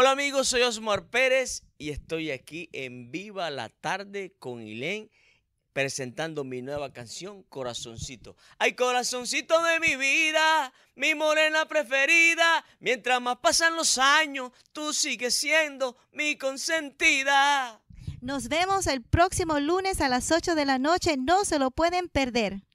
Hola amigos, soy Osmar Pérez y estoy aquí en Viva la Tarde con Ilén presentando mi nueva canción Corazoncito. Ay, corazoncito de mi vida, mi morena preferida, mientras más pasan los años, tú sigues siendo mi consentida. Nos vemos el próximo lunes a las 8 de la noche, no se lo pueden perder.